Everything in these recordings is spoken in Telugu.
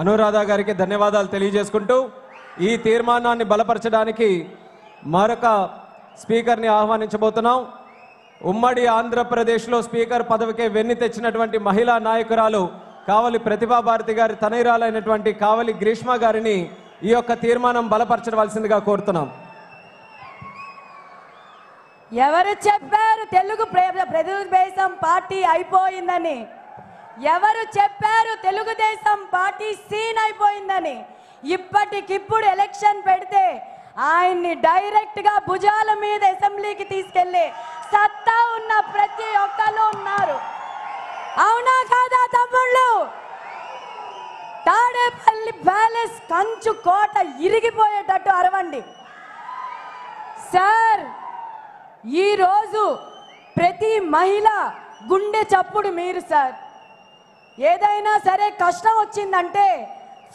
అనురాధ గారికి ధన్యవాదాలు తెలియజేసుకుంటూ ఈ తీర్మానాన్ని బలపరచడానికి మరొక స్పీకర్ని ఆహ్వానించబోతున్నాం ఉమ్మడి ఆంధ్రప్రదేశ్లో స్పీకర్ పదవికి వెన్ను తెచ్చినటువంటి మహిళా నాయకురాలు కావలి ప్రతిభాభారతి గారి తనయురాలైనటువంటి కావలి గ్రీష్మ గారిని ఈ యొక్క తీర్మానం బలపరచవలసిందిగా కోరుతున్నాం ఎవరు చెప్పారు తెలుగు దేశం పార్టీ అయిపోయిందని ఎవరు చెప్పారు తెలుగుదేశం పార్టీ సీన్ అయిపోయిందని ఇప్పటికిప్పుడు ఎలక్షన్ పెడితే ఆయన్ని డైరెక్ట్గా భుజాల మీద అసెంబ్లీకి తీసుకెళ్లి సత్తా ఉన్న ప్రతి ఒక్కరు ఉన్నారు అవునా కాదా తమ్ముళ్ళు తాడేపల్లి ప్యాలెస్ కంచు కోట ఇరిగిపోయేటట్టు అరవండి సార్ ఈరోజు ప్రతి మహిళ గుండె చప్పుడు మీరు సార్ ఏదైనా సరే కష్టం వచ్చిందంటే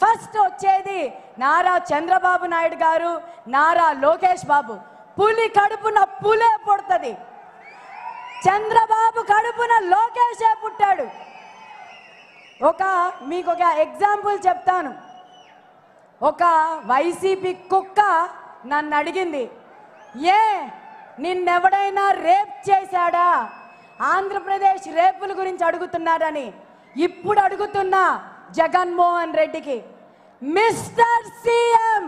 ఫస్ట్ వచ్చేది నారా చంద్రబాబు నాయుడు గారు నారా లోకేష్ బాబు పులి కడుపున పులే పుడుతుంది చంద్రబాబు కడుపున లోకేషే పుట్టాడు ఒక మీకు ఒక ఎగ్జాంపుల్ చెప్తాను ఒక వైసీపీ కుక్క నన్ను అడిగింది ఏ నిన్నెవడైనా రేప్ చేశాడా ఆంధ్రప్రదేశ్ రేపుల గురించి అడుగుతున్నారని ఇప్పుడు అడుగుతున్నా జగన్మోహన్ రెడ్డికి mister CM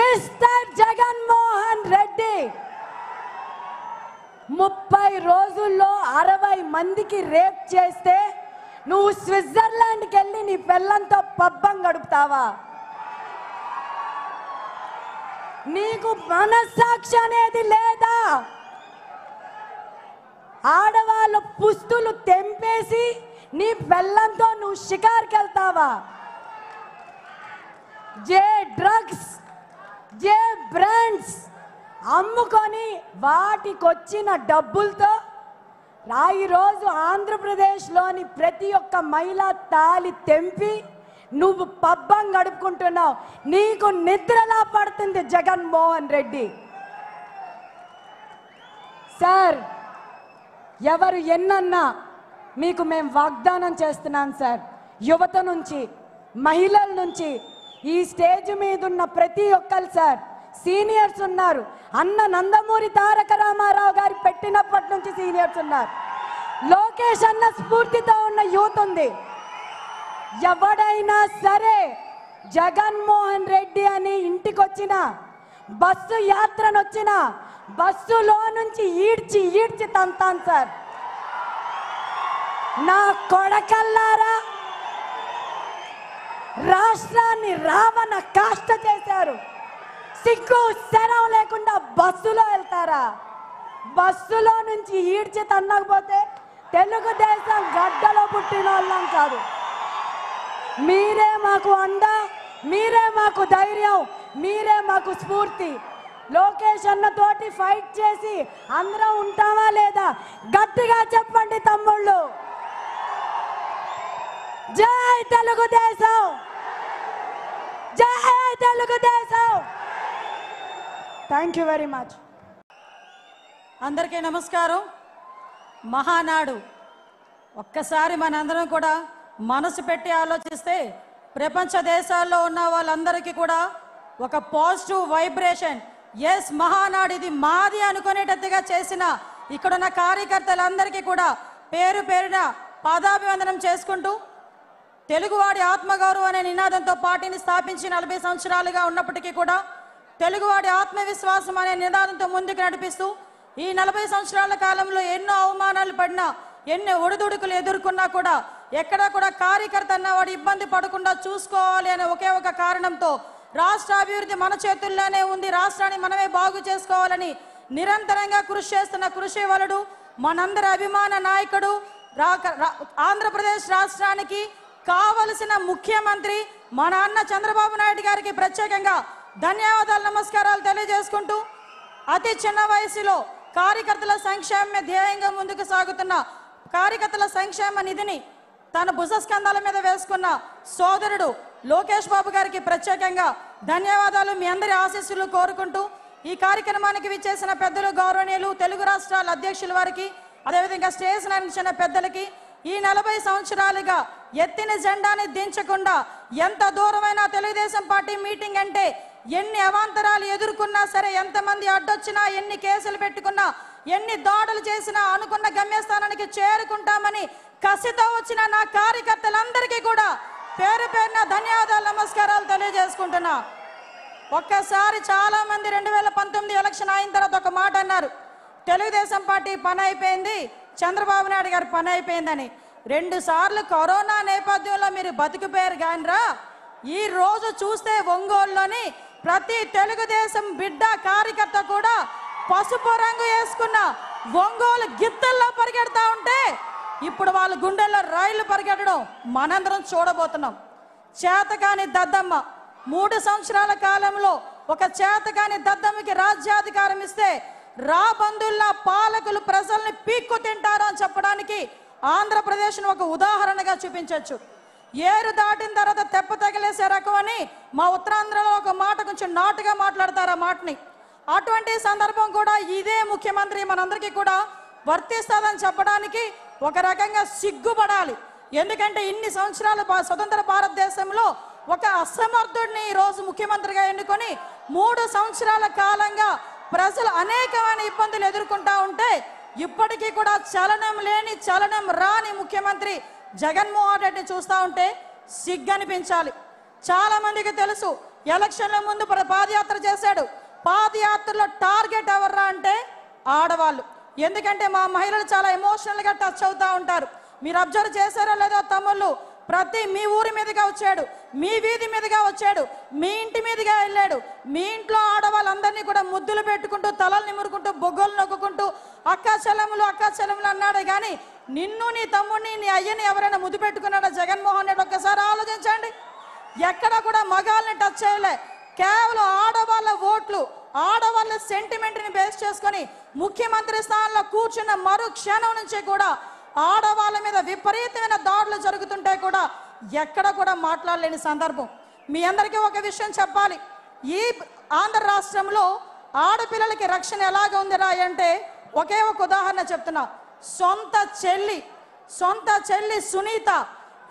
mister Jaganmohan Reddy ముప్పై రోజుల్లో అరవై మందికి రేప్ చేస్తే నువ్వు స్విట్జర్లాండ్కి వెళ్ళి నీ పిల్లంతో పబ్బం గడుపుతావా నీకు మనస్సాక్షి అనేది లేదా ఆడవాళ్ళు పుస్తులు తెంపేసి నీ బెల్లంతో నువ్వు షికార్కి వెళ్తావా జే డ్రగ్స్ జే బ్రాండ్స్ అమ్ముకొని వాటికొచ్చిన డబ్బులతో ఈరోజు ఆంధ్రప్రదేశ్లోని ప్రతి ఒక్క మహిళ తాలి తెంపి నువ్వు పబ్బం గడుపుకుంటున్నావు నీకు నిద్రలా పడుతుంది జగన్మోహన్ రెడ్డి సార్ ఎవరు ఎన్నన్నా మీకు మేము వాగ్దానం చేస్తున్నాం సార్ యువత నుంచి మహిళల నుంచి ఈ స్టేజ్ మీద ఉన్న ప్రతి ఒక్కరు సార్ సీనియర్స్ ఉన్నారు అన్న నందమూరి తారక రామారావు గారు పెట్టినప్పటి నుంచి సీనియర్స్ ఉన్నారు లోకేష్ అన్న స్ఫూర్తితో ఉన్న యూత్ ఉంది ఎవడైనా సరే జగన్మోహన్ రెడ్డి అని ఇంటికొచ్చిన బస్సు యాత్రనొచ్చినా బస్సులో నుంచి ఈడ్చి ఈడ్చి తంతాను సార్ నా కొడకల్లారా రాష్ట్రాన్ని రావణ కాష్ట చేశారు సిగ్గు శరం లేకుండా బస్సులో వెళ్తారా బస్సులో నుంచి ఈడ్చి తన్నకపోతే తెలుగుదేశం గడ్డలో పుట్టిన వాళ్ళం కాదు మీరే మాకు అండ మీరే మాకు ధైర్యం మీరే మాకు స్ఫూర్తి లోకేష్ తోటి ఫైట్ చేసి అందరం ఉంటామా లేదా గట్టిగా చెప్పండి తమ్ముళ్ళు Jai Telugu Desam Jai Telugu Desam thank you very much అందరికీ నమస్కారం మహానాడు ఒక్కసారి మనందరం కూడా మనసు పెట్టి ఆలోచిస్తే ప్రపంచ దేశాల్లో ఉన్న వాళ్ళందరికీ కూడా ఒక పాజిటివ్ వైబ్రేషన్ ఎస్ మహానాడు ఇది మాది అనుకునేటట్టుగా చేసిన ఇక్కడున్న కార్యకర్తలందరికీ కూడా పేరు పేరున పాదాభివందనం చేసుకుంటూ తెలుగువాడి ఆత్మగౌరవం అనే నినాదంతో పార్టీని స్థాపించి నలభై సంవత్సరాలుగా ఉన్నప్పటికీ కూడా తెలుగువాడి ఆత్మవిశ్వాసం అనే నినాదంతో ముందుకు నడిపిస్తూ ఈ నలభై సంవత్సరాల కాలంలో ఎన్నో అవమానాలు పడినా ఎన్ని ఒడిదుడుకులు ఎదుర్కొన్నా కూడా ఎక్కడా కూడా కార్యకర్త అన్నవాడు ఇబ్బంది పడకుండా చూసుకోవాలి అనే ఒకే ఒక కారణంతో రాష్ట్ర అభివృద్ధి మన చేతుల్లోనే ఉంది రాష్ట్రాన్ని మనమే బాగు చేసుకోవాలని నిరంతరంగా కృషి చేస్తున్న కృషి వలుడు మనందరి అభిమాన నాయకుడు ఆంధ్రప్రదేశ్ రాష్ట్రానికి కావలసిన ముఖ్యమంత్రి మన అన్న చంద్రబాబు నాయుడు గారికి ప్రత్యేకంగా ధన్యవాదాలు నమస్కారాలు తెలియజేసుకుంటూ అతి చిన్న వయసులో కార్యకర్తల సంక్షేమ ధ్యేయంగా ముందుకు సాగుతున్న కార్యకర్తల సంక్షేమ నిధిని తన భుజస్కంధాల మీద వేసుకున్న సోదరుడు లోకేష్ బాబు గారికి ప్రత్యేకంగా ధన్యవాదాలు మీ అందరి ఆశీస్సులు కోరుకుంటూ ఈ కార్యక్రమానికి విచ్చేసిన పెద్దలు గౌరవనీయులు తెలుగు రాష్ట్రాల అధ్యక్షుల వారికి అదేవిధంగా స్టేజ్ నిర్మించిన పెద్దలకి ఈ నలభై సంవత్సరాలుగా ఎత్తిన జెండాని దించకుండా ఎంత దూరమైన తెలుగుదేశం పార్టీ మీటింగ్ అంటే ఎన్ని అవాంతరాలు ఎదుర్కొన్నా సరే ఎంతమంది అడ్డొచ్చినా ఎన్ని కేసులు పెట్టుకున్నా ఎన్ని దాడులు చేసినా అనుకున్న గమ్యస్థానానికి చేరుకుంటామని కసితో వచ్చిన నా కార్యకర్తలందరికీ కూడా నమస్కారాలు తెలియజేసుకుంటున్నా ఒక్కసారి చాలా మంది రెండు వేల పంతొమ్మిది ఎలక్షన్ అయిన తర్వాత ఒక మాట అన్నారు తెలుగుదేశం పార్టీ పని అయిపోయింది చంద్రబాబు నాయుడు గారు పని అయిపోయిందని రెండు సార్లు కరోనా నేపథ్యంలో మీరు బతికిపోయారు కానిరా ఈ రోజు చూస్తే ఒంగోలులోని ప్రతి తెలుగుదేశం బిడ్డ కార్యకర్త కూడా పసుపు రంగు వేసుకున్న ఒంగోలు గిత్తల్లో పరిగెడతా ఉంటే ఇప్పుడు వాళ్ళ గుండెల్లో రైళ్లు పరిగెట్టడం మనందరం చూడబోతున్నాం చేతకాని దద్దమ్మ మూడు సంవత్సరాల కాలంలో ఒక చేతకాని దద్దమ్మకి రాజ్యాధికారం ఇస్తే రా బంధుల్లా పాలకులు ప్రజల్ని పీక్కు తింటారు అని చెప్పడానికి ఆంధ్రప్రదేశ్ను ఒక ఉదాహరణగా చూపించవచ్చు ఏరు దాటిన తర్వాత తెప్ప తగిలేసే రకం అని మా ఉత్తరాంధ్రలో ఒక మాట కొంచెం నాటుగా మాట్లాడతారు ఆ మాటని అటువంటి సందర్భం కూడా ఇదే ముఖ్యమంత్రి మనందరికీ కూడా వర్తిస్తుందని చెప్పడానికి ఒక రకంగా సిగ్గుపడాలి ఎందుకంటే ఇన్ని సంవత్సరాలు స్వతంత్ర భారతదేశంలో ఒక అసమర్థుడిని ఈరోజు ముఖ్యమంత్రిగా ఎన్నుకొని మూడు సంవత్సరాల కాలంగా ప్రజలు అనేకమైన ఇబ్బందులు ఎదుర్కొంటా ఉంటే ఇప్పటికీ కూడా చలనం లేని చలనం రాని ముఖ్యమంత్రి జగన్మోహన్ రెడ్డిని చూస్తూ ఉంటే సిగ్గనిపించాలి చాలా మందికి తెలుసు ఎలక్షన్ల ముందు పాదయాత్ర చేశాడు పాదయాత్రలో టార్గెట్ ఎవర్రా అంటే ఆడవాళ్ళు ఎందుకంటే మా మహిళలు చాలా ఎమోషనల్గా టచ్ అవుతూ ఉంటారు మీరు అబ్జర్వ్ చేశారో లేదో తమ్ముళ్ళు ప్రతి మీ ఊరి మీదుగా వచ్చాడు మీ వీధి మీదుగా వచ్చాడు మీ ఇంటి మీదుగా వెళ్ళాడు మీ ఇంట్లో ఆడవాళ్ళందరినీ కూడా ముద్దులు పెట్టుకుంటూ తలలు నిమురుకుంటూ బొగ్గులు నొక్కుకుంటూ అక్క చెలములు అక్క చెలములు అన్నాడు కానీ నిన్ను నీ తమ్ముడిని నీ అయ్యని ఎవరైనా ముద్దు పెట్టుకున్నాడా జగన్మోహన్ రెడ్డి ఒక్కసారి ఆలోచించండి ఎక్కడ కూడా మగాల్ని టచ్ చేయలే కేవలం ఆడవాళ్ళ ఓట్లు ఆడవాళ్ళ సెంటిమెంట్ని బేస్ చేసుకొని ముఖ్యమంత్రి స్థానంలో కూర్చున్న మరు క్షణం నుంచి కూడా ఆడవాళ్ళ మీద విపరీతమైన దాడులు జరుగుతుంటే కూడా ఎక్కడ కూడా మాట్లాడలేని సందర్భం మీ అందరికీ ఒక విషయం చెప్పాలి ఈ ఆంధ్ర రాష్ట్రంలో ఆడపిల్లలకి రక్షణ ఎలాగ రా అంటే ఒకే ఒక ఉదాహరణ చెప్తున్నా సొంత చెల్లి సొంత చెల్లి సునీత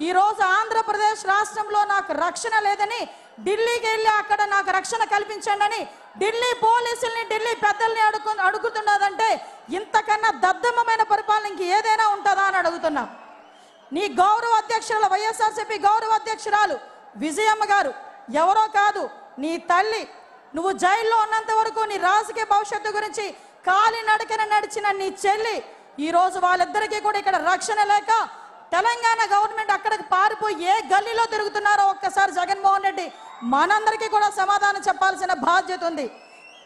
ఈరోజు ఆంధ్రప్రదేశ్ రాష్ట్రంలో నాకు రక్షణ లేదని ఢిల్లీకి వెళ్ళి అక్కడ నాకు రక్షణ కల్పించండి అని ఢిల్లీ పోలీసుల్ని ఢిల్లీ పెద్దల్ని అడుగు అడుగుతున్నదంటే ఇంతకన్నా దద్దమ్మమైన పరిపాలన ఇంక ఏదైనా ఉంటుందా అని అడుగుతున్నాం నీ గౌరవ అధ్యక్షురాలు వైఎస్ఆర్సీపీ గౌరవ అధ్యక్షురాలు విజయమ్మ గారు ఎవరో కాదు నీ తల్లి నువ్వు జైల్లో ఉన్నంత వరకు నీ రాజకీయ భవిష్యత్తు గురించి కాలి నడకన నడిచిన నీ చెల్లి ఈరోజు వాళ్ళిద్దరికీ కూడా ఇక్కడ రక్షణ లేక తెలంగాణ గవర్నమెంట్ అక్కడికి పారిపోయి ఏ గల్లీలో తిరుగుతున్నారో ఒక్కసారి జగన్మోహన్ రెడ్డి మనందరికీ కూడా సమాధానం చెప్పాల్సిన బాధ్యత ఉంది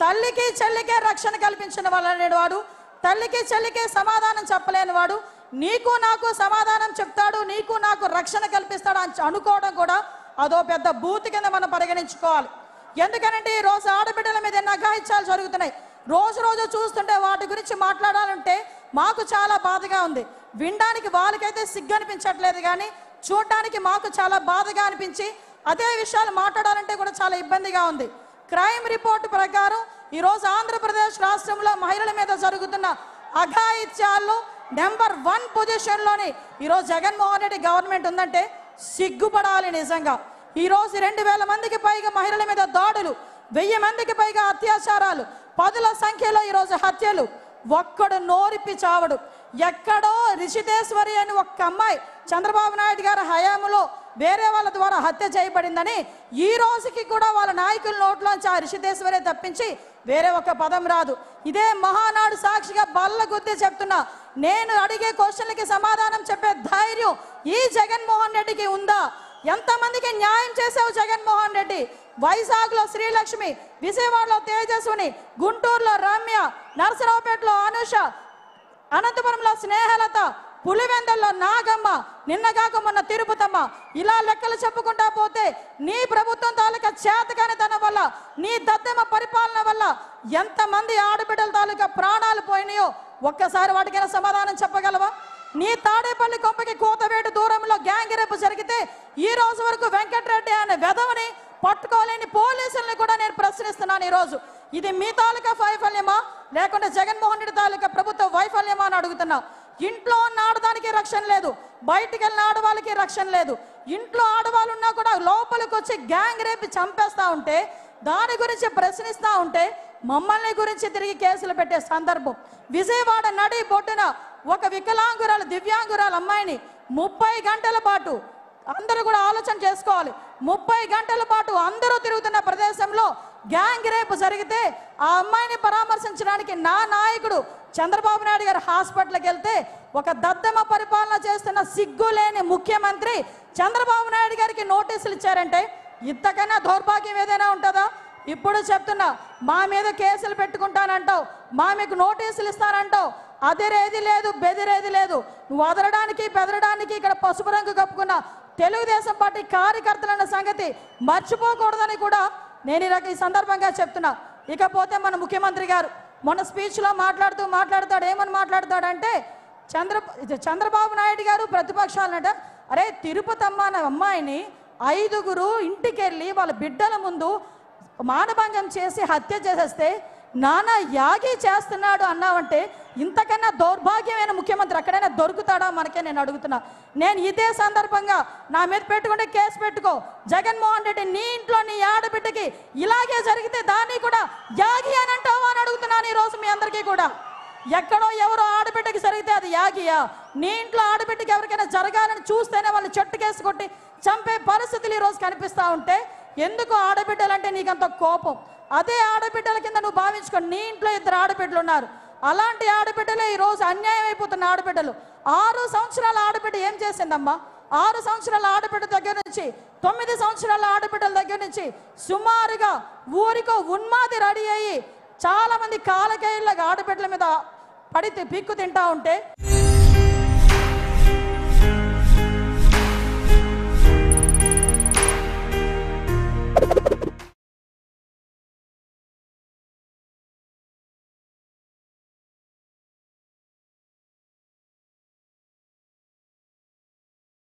తల్లికి చెల్లికే రక్షణ కల్పించిన వాడు తల్లికి చెల్లికే సమాధానం చెప్పలేని వాడు నీకు నాకు సమాధానం చెప్తాడు నీకు నాకు రక్షణ కల్పిస్తాడు అని అనుకోవడం కూడా అదో పెద్ద బూతి కింద మనం పరిగణించుకోవాలి ఎందుకనంటే ఈ రోజు ఆడబిడ్డల మీద నగాహిత్యాలు జరుగుతున్నాయి రోజు రోజు చూస్తుంటే వాటి గురించి మాట్లాడాలంటే మాకు చాలా బాధగా ఉంది వినడానికి వాళ్ళకైతే సిగ్గు అనిపించట్లేదు కానీ చూడడానికి మాకు చాలా బాధగా అనిపించి అదే విషయాలు మాట్లాడాలంటే కూడా చాలా ఇబ్బందిగా ఉంది క్రైమ్ రిపోర్ట్ ప్రకారం ఈరోజు ఆంధ్రప్రదేశ్ రాష్ట్రంలో మహిళల మీద జరుగుతున్న అఘాయిత్యాలు నెంబర్ వన్ పొజిషన్లోని ఈరోజు జగన్మోహన్ రెడ్డి గవర్నమెంట్ ఉందంటే సిగ్గుపడాలి నిజంగా ఈరోజు రెండు వేల మందికి పైగా మహిళల మీద దాడులు వెయ్యి మందికి పైగా అత్యాచారాలు పదుల సంఖ్యలో ఈరోజు హత్యలు ఒక్కడు నోరిపి చావడు ఎక్కడో రిషితేశ్వరి అని ఒక్క అమ్మాయి చంద్రబాబు నాయుడు గారి హయాంలో వేరే వాళ్ళ ద్వారా హత్య చేయబడిందని ఈ రోజుకి కూడా వాళ్ళ నాయకుల నోట్లోంచి ఆ రిషితేశ్వరే తప్పించి వేరే ఒక పదం రాదు ఇదే మహానాడు సాక్షిగా బల్ల గుద్దే చెప్తున్నా నేను అడిగే క్వశ్చన్లకి సమాధానం చెప్పే ధైర్యం ఈ జగన్మోహన్ రెడ్డికి ఉందా ఎంతమందికి న్యాయం చేసావు జగన్మోహన్ రెడ్డి వైజాగ్లో శ్రీలక్ష్మి విజయవాడలో తేజస్విని గుంటూరులో రమ్య నరసరావుపేటలో అనుష అనంతపురంలో స్నేహలత పులివెందల్లో నాగమ్మ నిన్నగాక మొన్న తిరుపతమ్మ ఇలా లెక్కలు చెప్పుకుంటా పోతే నీ ప్రభుత్వం తాలూకా చేతకాని తన వల్ల నీ దద్దమ్మ పరిపాలన వల్ల ఎంతమంది ఆడబిడ్డల తాలూకా ప్రాణాలు పోయినాయో ఒక్కసారి వాటికైనా సమాధానం చెప్పగలవా నీ తాడేపల్లి కొంపకి కోతవేటు దూరంలో గ్యాంగ్ రేపు జరిగితే ఈ రోజు వరకు వెంకటరెడ్డి అనే వెధవని పట్టుకోలేని పోలీసుల్ని కూడా నేను ప్రశ్నిస్తున్నాను ఈరోజు ఇది మీ తాలూకా వైఫల్యమా లేకుంటే జగన్మోహన్ రెడ్డి తాలూకా ప్రభుత్వ వైఫల్యమా అని అడుగుతున్నా ఇంట్లో ఉన్న ఆడదానికి రక్షణ లేదు బయటికి వెళ్ళిన ఆడవాళ్ళకి రక్షణ లేదు ఇంట్లో ఆడవాళ్ళు ఉన్నా కూడా లోపలికి వచ్చి గ్యాంగ్ రేపు చంపేస్తూ ఉంటే దాని గురించి ప్రశ్నిస్తూ ఉంటే మమ్మల్ని గురించి తిరిగి కేసులు పెట్టే సందర్భం విజయవాడ నడి బొట్టున ఒక వికలాంగురాలు దివ్యాంగురాలు అమ్మాయిని ముప్పై గంటల పాటు అందరూ కూడా ఆలోచన చేసుకోవాలి ముప్పై గంటల పాటు అందరూ తిరుగుతున్న ప్రదేశంలో గ్యాంగ్ రేపు జరిగితే ఆ అమ్మాయిని పరామర్శించడానికి నా నాయకుడు చంద్రబాబు నాయుడు గారు హాస్పిటల్కి వెళ్తే ఒక దద్దమ్మ పరిపాలన చేస్తున్న సిగ్గు లేని ముఖ్యమంత్రి చంద్రబాబు నాయుడు గారికి నోటీసులు ఇచ్చారంటే ఇంతకన్నా దౌర్భాగ్యం ఏదైనా ఉంటుందా ఇప్పుడు చెప్తున్నా మా మీద కేసులు పెట్టుకుంటానంటావు మా మీకు నోటీసులు ఇస్తానంటావు అదిరేది లేదు బెదిరేది లేదు నువ్వు వదలడానికి బెదరడానికి ఇక్కడ పసుపు రంగు కప్పుకున్న తెలుగుదేశం పార్టీ కార్యకర్తలన్న సంగతి మర్చిపోకూడదని కూడా నేను ఇలా ఈ సందర్భంగా చెప్తున్నా ఇకపోతే మన ముఖ్యమంత్రి గారు మొన్న స్పీచ్లో మాట్లాడుతూ మాట్లాడతాడు ఏమని మాట్లాడతాడంటే చంద్ర చంద్రబాబు నాయుడు గారు ప్రతిపక్షాలంట అరే తిరుపతమ్మ అనే అమ్మాయిని ఐదుగురు ఇంటికెళ్ళి వాళ్ళ బిడ్డల ముందు మానభంగం చేసి హత్య చేసేస్తే నానా యాగి చేస్తున్నాడు అన్నావంటే ఇంతకన్నా దౌర్భాగ్యమైన ముఖ్యమంత్రి ఎక్కడైనా దొరుకుతాడా మనకే నేను అడుగుతున్నా నేను ఇదే సందర్భంగా నా మీద పెట్టుకుంటే కేసు పెట్టుకో జగన్మోహన్ రెడ్డి నీ ఇంట్లో నీ ఆడబిడ్డకి ఇలాగే జరిగితే దాన్ని కూడా యాగి అని అంటావా అని అడుగుతున్నాను ఈరోజు మీ అందరికీ కూడా ఎక్కడో ఎవరో ఆడబిడ్డకి జరిగితే అది యాగియా నీ ఇంట్లో ఆడబిడ్డకి ఎవరికైనా జరగాలని చూస్తేనే వాళ్ళు చెట్టుకేసి కొట్టి చంపే పరిస్థితులు ఈరోజు కనిపిస్తూ ఉంటే ఎందుకు ఆడబిడ్డలంటే నీకంత కోపం అదే ఆడబిడ్డల కింద నువ్వు భావించుకో నీ ఇంట్లో ఇద్దరు ఆడబిడ్డలు ఉన్నారు అలాంటి ఆడబిడ్డలే ఈరోజు అన్యాయం అయిపోతున్న ఆడబిడ్డలు ఆరు సంవత్సరాల ఆడబిడ్డ ఏం చేసిందమ్మా ఆరు సంవత్సరాల ఆడబిడ్డ దగ్గర నుంచి తొమ్మిది సంవత్సరాల ఆడబిడ్డల దగ్గర నుంచి సుమారుగా ఊరికో ఉన్మాది రెడీ అయ్యి చాలామంది కాలకేయుల ఆడబిడ్డల మీద పడితే పిక్కు తింటా ఉంటే